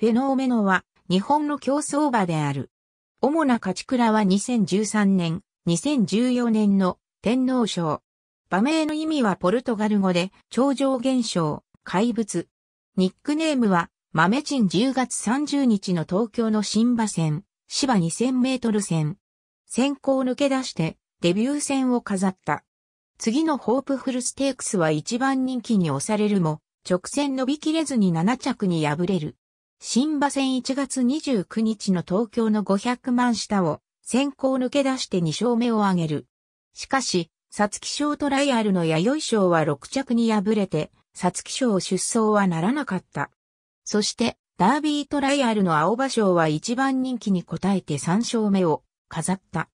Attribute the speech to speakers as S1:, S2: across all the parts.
S1: フェノーメノは日本の競争馬である。主な勝ち倉は2013年、2014年の天皇賞。馬名の意味はポルトガル語で、超常現象、怪物。ニックネームは、豆鎮10月30日の東京の新馬戦、芝2000メートル戦。先行抜け出して、デビュー戦を飾った。次のホープフルステークスは一番人気に押されるも、直線伸びきれずに7着に敗れる。新馬戦1月29日の東京の500万下を先行抜け出して2勝目を挙げる。しかし、サツキ賞トライアルの弥生賞は6着に敗れて、サツキ賞出走はならなかった。そして、ダービートライアルの青葉賞は一番人気に応えて3勝目を飾った。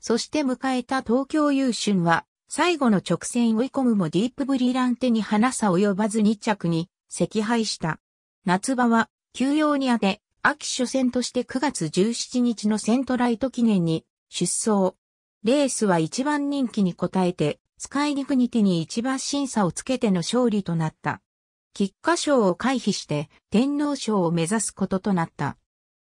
S1: そして迎えた東京優春は、最後の直線追い込むもディープブリランテに花さ及ばず2着に、赤敗した。夏場は休養にあて、秋初戦として9月17日のセントライト記念に出走。レースは一番人気に応えて、スカイリグニティに一番審査をつけての勝利となった。菊花賞を回避して天皇賞を目指すこととなった。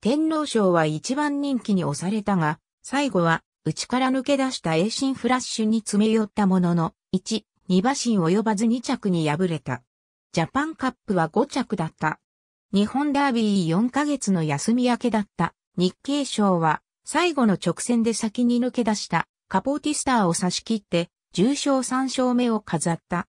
S1: 天皇賞は一番人気に押されたが、最後は内から抜け出した衛心フラッシュに詰め寄ったものの、1、2馬身及ばず2着に敗れた。ジャパンカップは5着だった。日本ダービー4ヶ月の休み明けだった日経賞は最後の直線で先に抜け出したカポーティスターを差し切って重賞3勝目を飾った。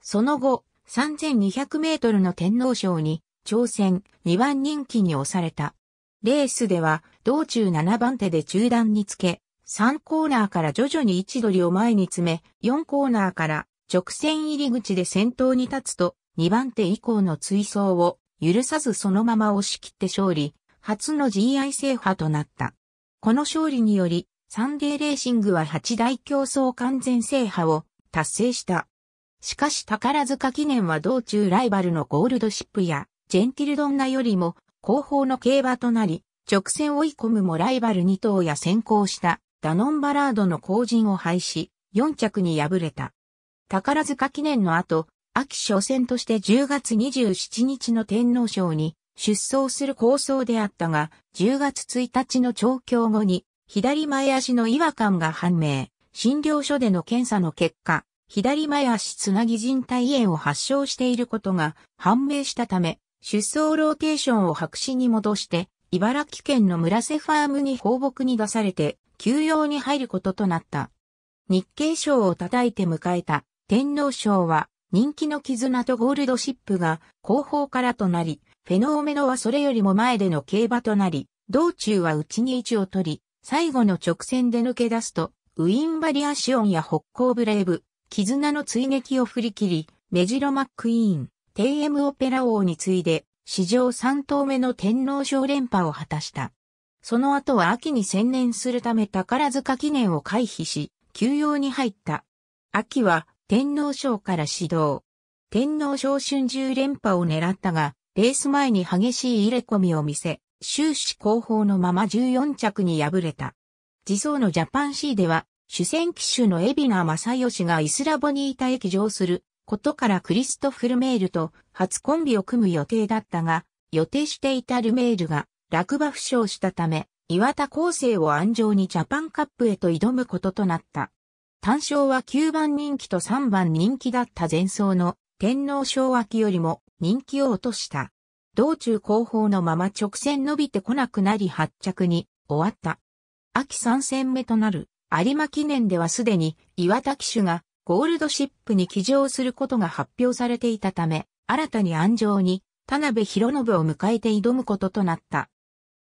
S1: その後、3200メートルの天皇賞に挑戦2番人気に押された。レースでは道中7番手で中段につけ、3コーナーから徐々に位置取りを前に詰め、4コーナーから直線入り口で先頭に立つと2番手以降の追走を許さずそのまま押し切って勝利、初の GI 制覇となった。この勝利により、サンデーレーシングは8大競争完全制覇を達成した。しかし宝塚記念は道中ライバルのゴールドシップやジェンティルドンナよりも後方の競馬となり、直線追い込むもライバル2頭や先行したダノンバラードの後陣を廃し、4着に敗れた。宝塚記念の後、秋初戦として10月27日の天皇賞に出走する構想であったが、10月1日の調教後に、左前足の違和感が判明。診療所での検査の結果、左前足つなぎ人体炎を発症していることが判明したため、出走ローテーションを白紙に戻して、茨城県の村瀬ファームに放牧に出されて、休養に入ることとなった。日経賞を叩いて迎えた天皇賞は、人気の絆とゴールドシップが後方からとなり、フェノーメノはそれよりも前での競馬となり、道中は内に位置を取り、最後の直線で抜け出すと、ウィンバリアシオンや北港ブレイブ、絆の追撃を振り切り、メジロマックイーン、テイエムオペラ王に次いで、史上3頭目の天皇賞連覇を果たした。その後は秋に専念するため宝塚記念を回避し、休養に入った。秋は天皇賞から始動。天皇賞春秋連覇を狙ったが、レース前に激しい入れ込みを見せ、終始後方のまま14着に敗れた。自走のジャパン C では、主戦機種の海老名正義がイスラボニータへ騎乗することからクリストフ・ルメールと初コンビを組む予定だったが、予定していたルメールが落馬負傷したため、岩田厚生を安城にジャパンカップへと挑むこととなった。単勝は9番人気と3番人気だった前走の天皇賞秋よりも人気を落とした。道中後方のまま直線伸びてこなくなり発着に終わった。秋3戦目となる有馬記念ではすでに岩田騎手がゴールドシップに騎乗することが発表されていたため、新たに安城に田辺博信を迎えて挑むこととなった。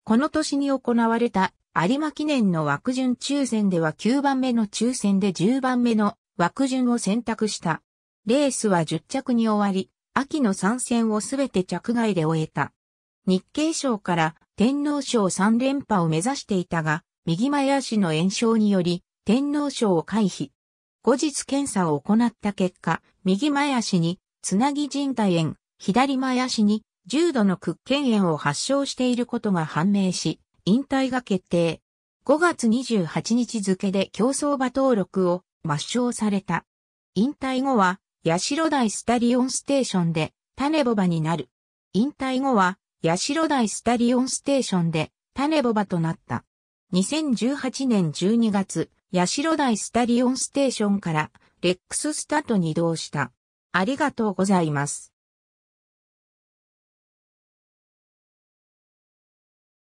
S1: この年に行われた有馬記念の枠順抽選では9番目の抽選で10番目の枠順を選択した。レースは10着に終わり、秋の参戦をすべて着外で終えた。日経賞から天皇賞3連覇を目指していたが、右前足の炎症により、天皇賞を回避。後日検査を行った結果、右前足に、つなぎ人体炎、左前足に、重度の屈腱炎を発症していることが判明し、引退が決定。5月28日付で競走馬登録を抹消された。引退後は、八代台スタリオンステーションで、種ボバになる。引退後は、八代台スタリオンステーションで、種ボバとなった。2018年12月、八代台スタリオンステーションから、レックススタートに移動した。ありがとうございます。